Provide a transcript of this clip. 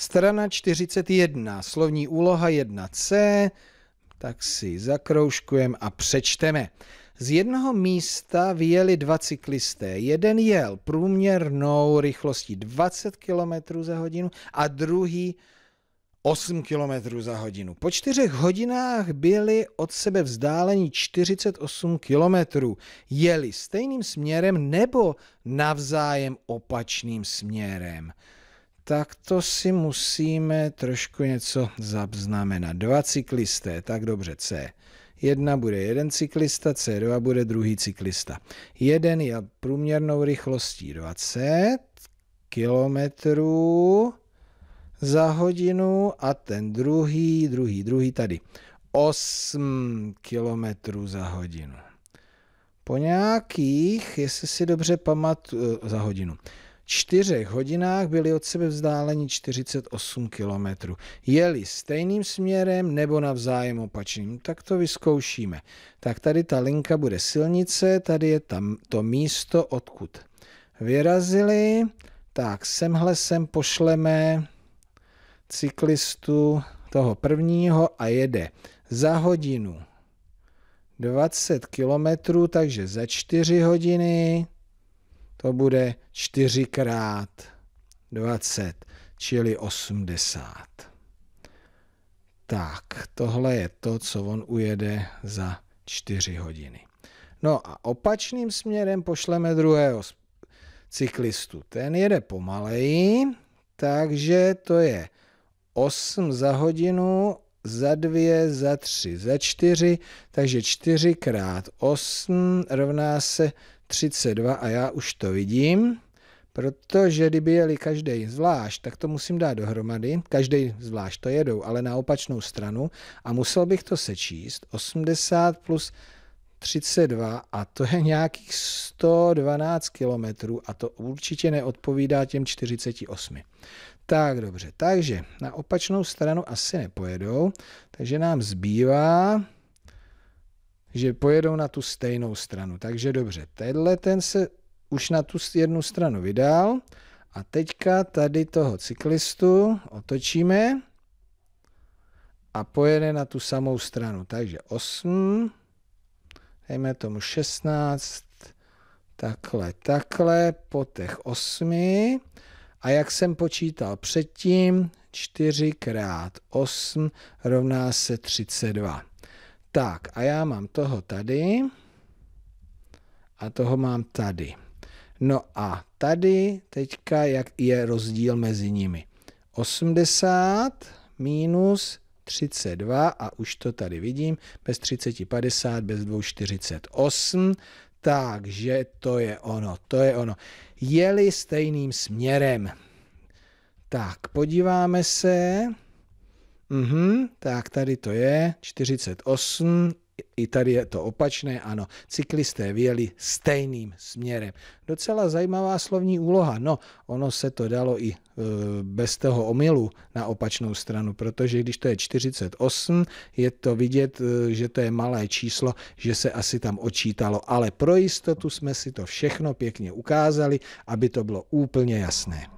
Strana 41, slovní úloha 1c, tak si zakroužkujeme a přečteme. Z jednoho místa vyjeli dva cyklisté. Jeden jel průměrnou rychlostí 20 km za hodinu a druhý 8 km za hodinu. Po čtyřech hodinách byli od sebe vzdáleni 48 km. Jeli stejným směrem nebo navzájem opačným směrem tak to si musíme trošku něco zaznamenat. Dva cyklisté, tak dobře, C. Jedna bude jeden cyklista, C2 bude druhý cyklista. Jeden je průměrnou rychlostí 20 kilometrů za hodinu a ten druhý, druhý, druhý tady, 8 kilometrů za hodinu. Po nějakých, jestli si dobře pamatuju, eh, za hodinu čtyřech hodinách byli od sebe vzdáleni 48 kilometrů. Jeli stejným směrem nebo navzájem opačným, tak to vyzkoušíme. Tak tady ta linka bude silnice, tady je tam to místo, odkud vyrazili. Tak semhle sem pošleme cyklistu toho prvního a jede za hodinu 20 kilometrů, takže za 4 hodiny to bude 4 x 20, čili 80. Tak, tohle je to, co on ujede za 4 hodiny. No a opačným směrem pošleme druhého cyklistu. Ten jede pomaleji, takže to je 8 za hodinu, za 2, za 3, za 4, takže 4 x 8 rovná se 32 a já už to vidím, protože kdyby jeli každý zvlášť, tak to musím dát dohromady. Každý zvlášť to jedou, ale na opačnou stranu a musel bych to sečíst. 80 plus 32 a to je nějakých 112 kilometrů a to určitě neodpovídá těm 48. Tak dobře, takže na opačnou stranu asi nepojedou, takže nám zbývá že pojedou na tu stejnou stranu. Takže dobře, tenhle ten se už na tu jednu stranu vydal a teďka tady toho cyklistu otočíme a pojede na tu samou stranu. Takže 8, dejme tomu 16, takhle, takhle, po těch 8 a jak jsem počítal předtím, 4 krát 8 rovná se 32. Tak a já mám toho tady a toho mám tady. No a tady teďka jak je rozdíl mezi nimi. 80 minus 32 a už to tady vidím, bez 30 50, bez 2 48, takže to je ono, to je ono. Jeli stejným směrem. Tak, podíváme se. Mhm, tak tady to je, 48, i tady je to opačné, ano, cyklisté vyjeli stejným směrem. Docela zajímavá slovní úloha. No, ono se to dalo i e, bez toho omylu na opačnou stranu, protože když to je 48, je to vidět, e, že to je malé číslo, že se asi tam očítalo, ale pro jistotu jsme si to všechno pěkně ukázali, aby to bylo úplně jasné.